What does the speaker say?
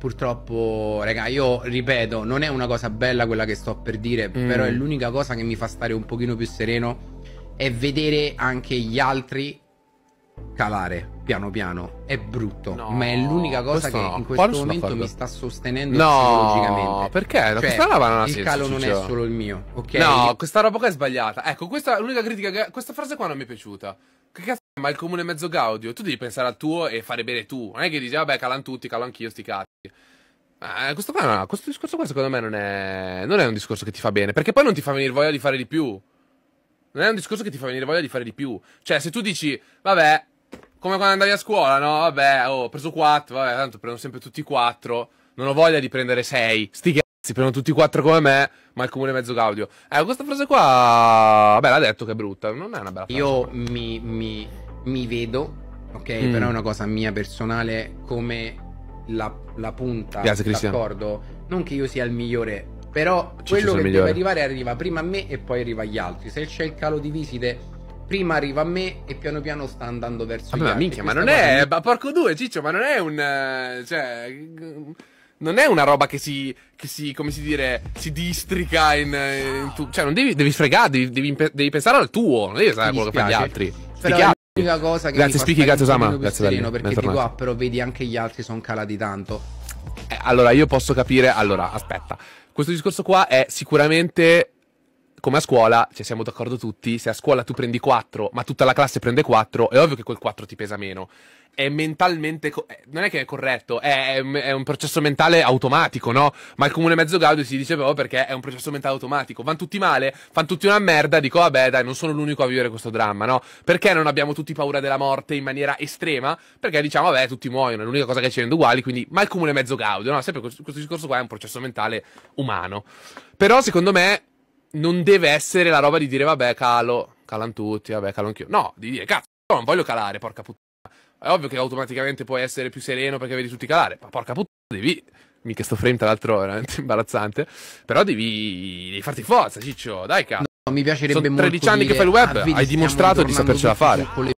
Purtroppo, raga, io ripeto, non è una cosa bella quella che sto per dire, mm. però è l'unica cosa che mi fa stare un pochino più sereno è vedere anche gli altri calare piano piano. È brutto, no, ma è l'unica cosa che no. in questo Quale momento mi sta sostenendo no, psicologicamente. Perché? Cioè, questa roba non ha senso. Il calo non è solo il mio, ok? No, questa roba qua è sbagliata. Ecco, questa è l'unica critica che... Questa frase qua non mi è piaciuta. Che ma il comune mezzo gaudio, tu devi pensare al tuo e fare bene tu. Non è che dici, vabbè, calano tutti, calo anch'io, sti cazzi. Eh, questo, qua, no, questo discorso qua secondo me non è, non è un discorso che ti fa bene, perché poi non ti fa venire voglia di fare di più. Non è un discorso che ti fa venire voglia di fare di più. Cioè, se tu dici, vabbè, come quando andavi a scuola, no? Vabbè, oh, ho oh, preso 4, vabbè, tanto prendo sempre tutti 4. Non ho voglia di prendere 6. Sti cazzi, prendono tutti 4 come me, ma il comune mezzo gaudio. Eh, questa frase qua, vabbè, l'ha detto che è brutta. Non è una bella frase. Io mi, mi mi vedo, ok, mm. però è mm. una cosa mia personale come la, la punta, Grazie, Cristian. d'accordo? Non che io sia il migliore, però Ci quello che migliore. deve arrivare arriva prima a me e poi arriva agli altri. Se c'è il calo di visite prima arriva a me e piano piano sta andando verso Vabbè, gli altri. Minchia, ma non è. Mi... Ma porco due, Ciccio, ma non è un. Eh, cioè. Non è una roba che si. Che si come si dire. Si districa in. Eh, in tu... Cioè, non devi, devi sfregare, devi, devi, devi, pensare al tuo. Non devi pensare a quello che fanno gli altri. Però l'unica cosa che grazie Spichi, grazie Sama, grazie sereno, perché dico ah però vedi anche gli altri sono calati tanto. Eh, allora io posso capire, allora aspetta. Questo discorso qua è sicuramente come a scuola, cioè siamo d'accordo tutti, se a scuola tu prendi 4, ma tutta la classe prende 4, è ovvio che quel 4 ti pesa meno. È mentalmente, co- eh, non è che è corretto, è, è, è, un processo mentale automatico, no? Ma il comune mezzo gaudio si dice proprio perché è un processo mentale automatico. Vanno tutti male, fanno tutti una merda, dico vabbè dai, non sono l'unico a vivere questo dramma, no? Perché non abbiamo tutti paura della morte in maniera estrema? Perché diciamo vabbè, tutti muoiono, è l'unica cosa che ci rende uguali, quindi ma il comune mezzo gaudio, no? Sempre questo, questo discorso qua è un processo mentale umano. Però secondo me non deve essere la roba di dire, vabbè, calo, calano tutti, vabbè, calo anch'io. No, di dire, cazzo, non voglio calare, porca puttana. È ovvio che automaticamente puoi essere più sereno perché vedi tutti calare, ma porca puttana, devi... Mica sto frame, tra l'altro, è veramente imbarazzante. Però devi, devi farti forza, Ciccio, dai, cazzo. No, mi piacerebbe Sono 13 anni dire, che fai il web, ah, vedi, hai dimostrato di sapercela fare.